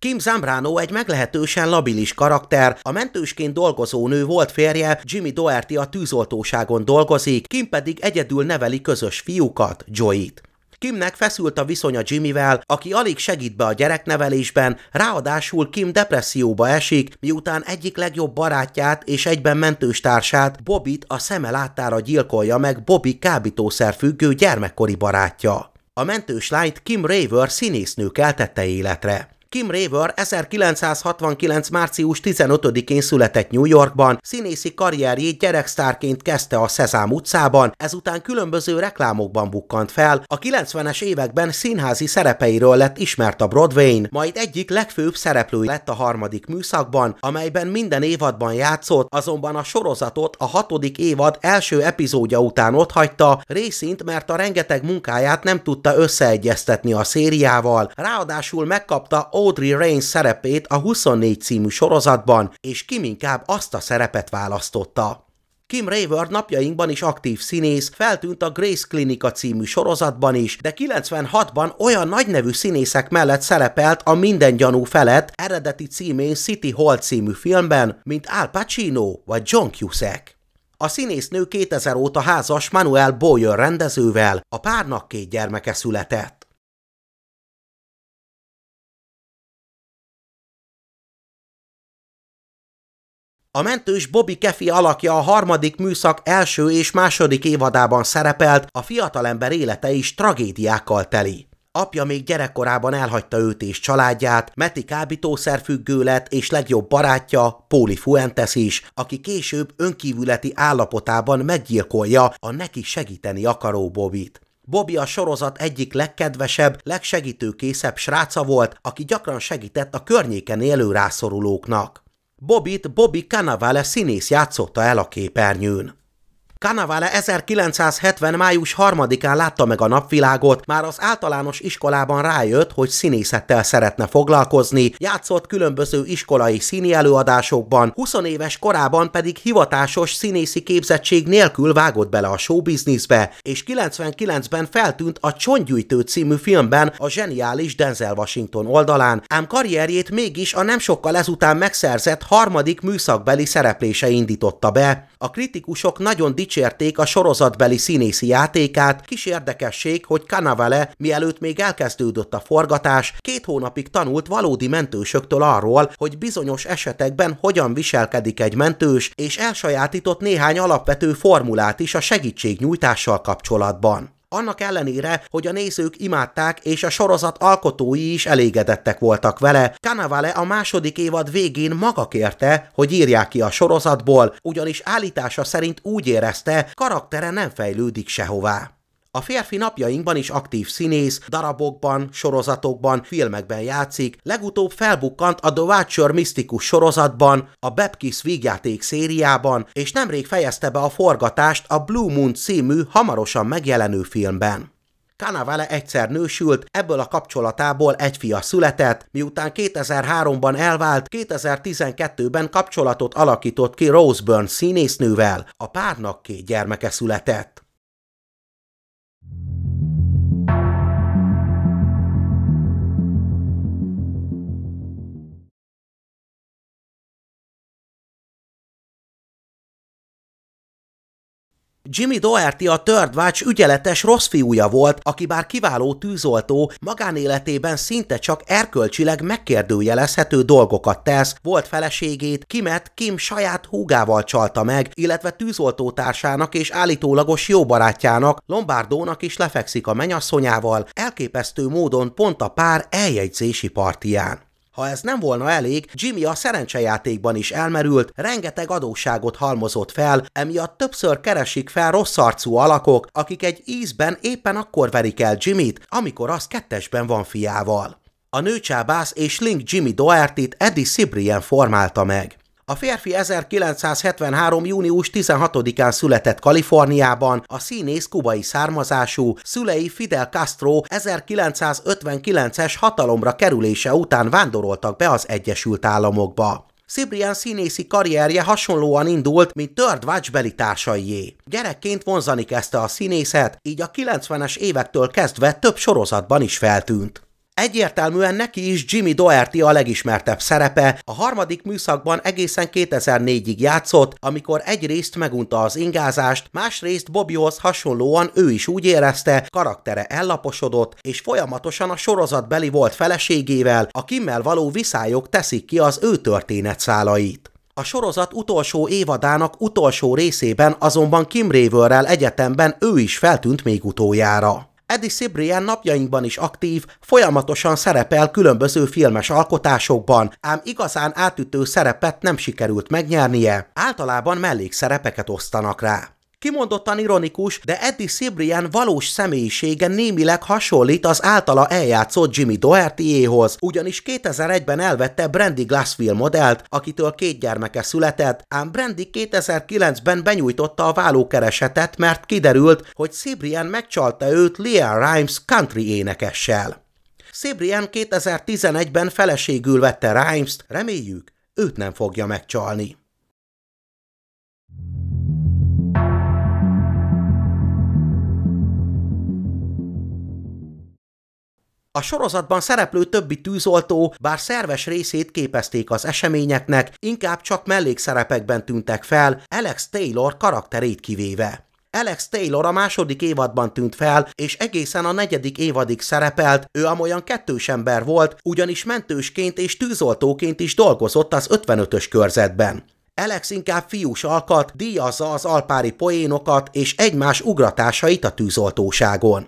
Kim Zambrano egy meglehetősen labilis karakter, a mentősként dolgozó nő volt férje, Jimmy Doherty a tűzoltóságon dolgozik, Kim pedig egyedül neveli közös fiúkat, Joy-t. Kimnek feszült a viszonya Jimmyvel, aki alig segít be a gyereknevelésben, ráadásul Kim depresszióba esik, miután egyik legjobb barátját és egyben mentőstársát, Bobit a szeme láttára gyilkolja meg Bobby kábítószer függő gyermekkori barátja. A mentős lányt Kim Raver színésznő keltette életre. Kim Raver 1969. március 15-én született New Yorkban, színészi karrierjét gyereksztárként kezdte a Szezám utcában, ezután különböző reklámokban bukkant fel, a 90-es években színházi szerepeiről lett ismert a broadway majd egyik legfőbb szereplő lett a harmadik műszakban, amelyben minden évadban játszott, azonban a sorozatot a hatodik évad első epizódja után otthagyta, részint mert a rengeteg munkáját nem tudta összeegyeztetni a szériával, ráadásul megkapta Audrey Rain szerepét a 24 című sorozatban, és Kim inkább azt a szerepet választotta. Kim Raver napjainkban is aktív színész, feltűnt a Grace Klinika című sorozatban is, de 96-ban olyan nagynevű színészek mellett szerepelt a Minden gyanú felett eredeti címén City Hall című filmben, mint Al Pacino vagy John Cusack. A színésznő 2000 óta házas Manuel Boyer rendezővel, a párnak két gyermeke született. A mentős Bobby Kefi alakja a harmadik műszak első és második évadában szerepelt, a fiatalember élete is tragédiákkal teli. Apja még gyerekkorában elhagyta őt és családját, Meti kábítószerfüggő lett és legjobb barátja, Póli Fuentes is, aki később önkívületi állapotában meggyilkolja a neki segíteni akaró Bobit. Bobby a sorozat egyik legkedvesebb, legsegítőkészebb sráca volt, aki gyakran segített a környéken élő rászorulóknak. Bobit Bobby Cannavale színész játszotta el a képernyőn. Kanavale 1970. május 3-án látta meg a napvilágot, már az általános iskolában rájött, hogy színészettel szeretne foglalkozni, játszott különböző iskolai színi előadásokban, 20 éves korában pedig hivatásos színészi képzettség nélkül vágott bele a showbizniszbe, és 99-ben feltűnt a Csongyűjtő című filmben a zseniális Denzel Washington oldalán, ám karrierjét mégis a nem sokkal ezután megszerzett harmadik műszakbeli szereplése indította be. A kritikusok nagyon dicsőítették dicsérték a sorozatbeli színészi játékát, kis érdekesség, hogy Canavale, mielőtt még elkezdődött a forgatás, két hónapig tanult valódi mentősöktől arról, hogy bizonyos esetekben hogyan viselkedik egy mentős, és elsajátított néhány alapvető formulát is a segítségnyújtással kapcsolatban. Annak ellenére, hogy a nézők imádták, és a sorozat alkotói is elégedettek voltak vele, Canavale a második évad végén maga kérte, hogy írják ki a sorozatból, ugyanis állítása szerint úgy érezte, karaktere nem fejlődik sehová. A férfi napjainkban is aktív színész, darabokban, sorozatokban, filmekben játszik, legutóbb felbukkant a The Watcher misztikus sorozatban, a Bepkis vígjáték szériában, és nemrég fejezte be a forgatást a Blue Moon című hamarosan megjelenő filmben. Kanavale egyszer nősült, ebből a kapcsolatából egy fia született, miután 2003-ban elvált, 2012-ben kapcsolatot alakított ki Rose Byrne színésznővel, a párnak két gyermeke született. Jimmy Doherty a Third Watch ügyeletes rossz fiúja volt, aki bár kiváló tűzoltó, magánéletében szinte csak erkölcsileg megkérdőjelezhető dolgokat tesz, volt feleségét, Kimet Kim saját húgával csalta meg, illetve tűzoltótársának és állítólagos jó barátjának, Lombardónak is lefekszik a menyasszonyával, elképesztő módon pont a pár eljegyzési partiján. Ha ez nem volna elég, Jimmy a szerencsejátékban is elmerült, rengeteg adósságot halmozott fel, emiatt többször keresik fel rossz arcú alakok, akik egy ízben éppen akkor verik el Jimmy-t, amikor az kettesben van fiával. A nőcsábász és Link Jimmy Doherty-t Eddie Cibrian formálta meg. A férfi 1973. június 16-án született Kaliforniában, a színész kubai származású, szülei Fidel Castro 1959-es hatalomra kerülése után vándoroltak be az Egyesült Államokba. Cibrian színészi karrierje hasonlóan indult, mint Third Watch társaié. Gyerekként vonzani kezdte a színészet, így a 90-es évektől kezdve több sorozatban is feltűnt. Egyértelműen neki is Jimmy Doherty a legismertebb szerepe, a harmadik műszakban egészen 2004-ig játszott, amikor egyrészt megunta az ingázást, másrészt Bobbyhoz hasonlóan ő is úgy érezte, karaktere ellaposodott, és folyamatosan a sorozat beli volt feleségével, a kimmel való viszályok teszik ki az ő történetszálait. A sorozat utolsó évadának utolsó részében azonban Kim Raverrel egyetemben ő is feltűnt még utoljára. Eddie Cibrian napjainkban is aktív, folyamatosan szerepel különböző filmes alkotásokban, ám igazán átütő szerepet nem sikerült megnyernie, általában mellékszerepeket osztanak rá. Kimondottan ironikus, de Eddie Cibrian valós személyisége némileg hasonlít az általa eljátszott Jimmy Doherty-éhoz, ugyanis 2001-ben elvette Brandy Glassfield modellt, akitől két gyermeke született, ám Brandy 2009-ben benyújtotta a vállókeresetet, mert kiderült, hogy Cibrian megcsalta őt Leah Rimes country énekessel. Cibrian 2011-ben feleségül vette Rimes-t, reméljük, őt nem fogja megcsalni. A sorozatban szereplő többi tűzoltó, bár szerves részét képezték az eseményeknek, inkább csak mellékszerepekben tűntek fel, Alex Taylor karakterét kivéve. Alex Taylor a második évadban tűnt fel, és egészen a negyedik évadig szerepelt, ő amolyan kettős ember volt, ugyanis mentősként és tűzoltóként is dolgozott az 55-ös körzetben. Alex inkább fiús alkat, díjazza az alpári poénokat és egymás ugratásait a tűzoltóságon.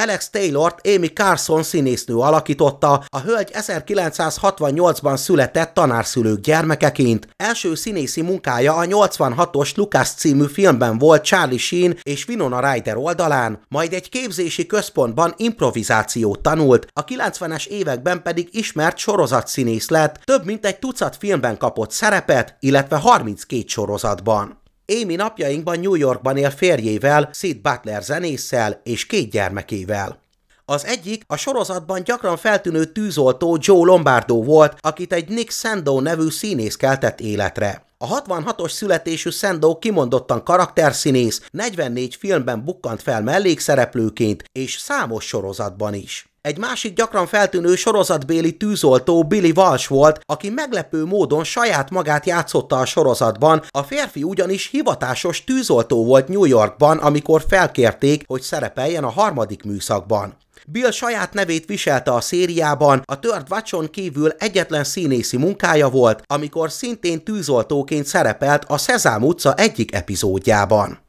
Alex Taylor-t Amy Carson színésznő alakította, a hölgy 1968-ban született tanárszülők gyermekeként. Első színészi munkája a 86-os Lucas című filmben volt Charlie Sheen és Winona Ryder oldalán, majd egy képzési központban improvizációt tanult, a 90-es években pedig ismert sorozatszínész lett, több mint egy tucat filmben kapott szerepet, illetve 32 sorozatban. Amy napjainkban New Yorkban él férjével, Sid Butler zenésszel és két gyermekével. Az egyik a sorozatban gyakran feltűnő tűzoltó Joe Lombardo volt, akit egy Nick Sando nevű színész keltett életre. A 66-os születésű Sando kimondottan karakterszínész, 44 filmben bukkant fel mellékszereplőként és számos sorozatban is. Egy másik gyakran feltűnő sorozatbéli tűzoltó Billy Walsh volt, aki meglepő módon saját magát játszotta a sorozatban, a férfi ugyanis hivatásos tűzoltó volt New Yorkban, amikor felkérték, hogy szerepeljen a harmadik műszakban. Bill saját nevét viselte a szériában, a tört vacson kívül egyetlen színészi munkája volt, amikor szintén tűzoltóként szerepelt a Szezám utca egyik epizódjában.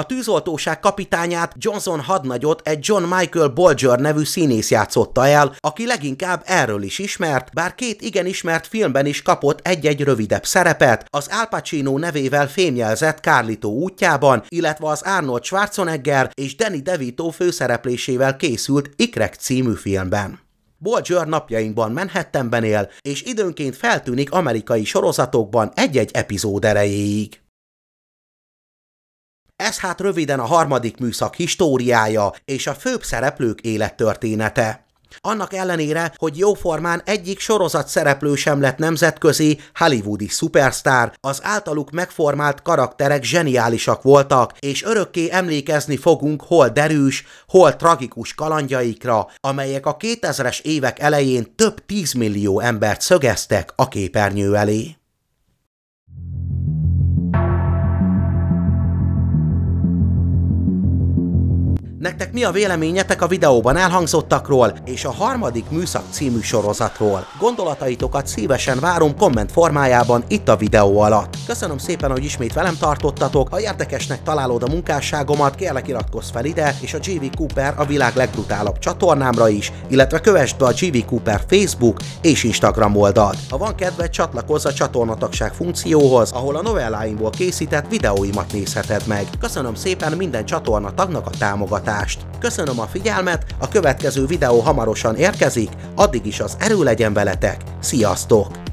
A tűzoltóság kapitányát Johnson hadnagyot egy John Michael Bolger nevű színész játszotta el, aki leginkább erről is ismert, bár két igen ismert filmben is kapott egy-egy rövidebb szerepet, az Al Pacino nevével fémjelzett Carlito útjában, illetve az Arnold Schwarzenegger és Danny DeVito főszereplésével készült Ikrek című filmben. Bolger napjainkban Manhattanben él, és időnként feltűnik amerikai sorozatokban egy-egy epizód erejéig. Ez hát röviden a harmadik műszak históriája és a főbb szereplők élettörténete. Annak ellenére, hogy jóformán egyik sorozat szereplő sem lett nemzetközi, hollywoodi szupersztár, az általuk megformált karakterek zseniálisak voltak, és örökké emlékezni fogunk hol derűs, hol tragikus kalandjaikra, amelyek a 2000-es évek elején több 10 millió embert szögeztek a képernyő elé. Nektek mi a véleményetek a videóban elhangzottakról és a harmadik műszak című sorozatról? Gondolataitokat szívesen várom komment formájában itt a videó alatt. Köszönöm szépen, hogy ismét velem tartottatok, ha érdekesnek találod a munkásságomat, kérlek iratkozz fel ide, és a GV Cooper a világ legbrutálabb csatornámra is, illetve kövessd be a GV Cooper Facebook és Instagram oldalt. Ha van kedved, csatlakozz a csatornatagság funkcióhoz, ahol a novelláimból készített videóimat nézheted meg. Köszönöm szépen minden csatorna tagnak a támogatást adást. Köszönöm a figyelmet, a következő videó hamarosan érkezik, addig is az erő legyen veletek, sziasztok!